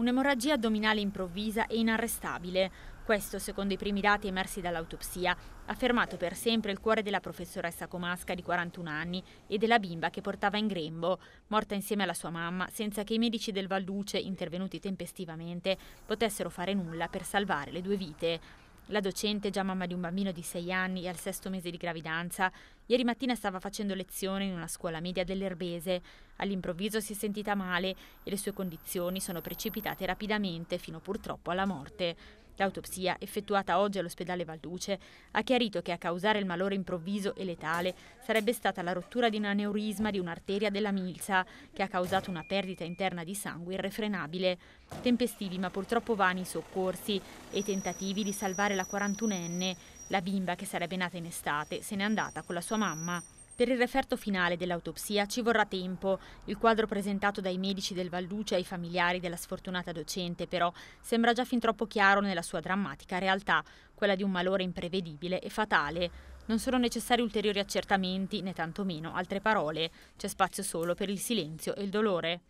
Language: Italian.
un'emorragia addominale improvvisa e inarrestabile. Questo, secondo i primi dati emersi dall'autopsia, ha fermato per sempre il cuore della professoressa Comasca di 41 anni e della bimba che portava in grembo, morta insieme alla sua mamma, senza che i medici del Valduce, intervenuti tempestivamente, potessero fare nulla per salvare le due vite. La docente, già mamma di un bambino di 6 anni e al sesto mese di gravidanza, ieri mattina stava facendo lezione in una scuola media dell'Erbese. All'improvviso si è sentita male e le sue condizioni sono precipitate rapidamente fino purtroppo alla morte. L'autopsia, effettuata oggi all'ospedale Valduce, ha chiarito che a causare il malore improvviso e letale sarebbe stata la rottura di un aneurisma di un'arteria della milza, che ha causato una perdita interna di sangue irrefrenabile. Tempestivi ma purtroppo vani i soccorsi e i tentativi di salvare la 41enne. La bimba, che sarebbe nata in estate, se n'è andata con la sua mamma. Per il referto finale dell'autopsia ci vorrà tempo. Il quadro presentato dai medici del Valduce ai familiari della sfortunata docente, però, sembra già fin troppo chiaro nella sua drammatica realtà, quella di un malore imprevedibile e fatale. Non sono necessari ulteriori accertamenti, né tantomeno altre parole. C'è spazio solo per il silenzio e il dolore.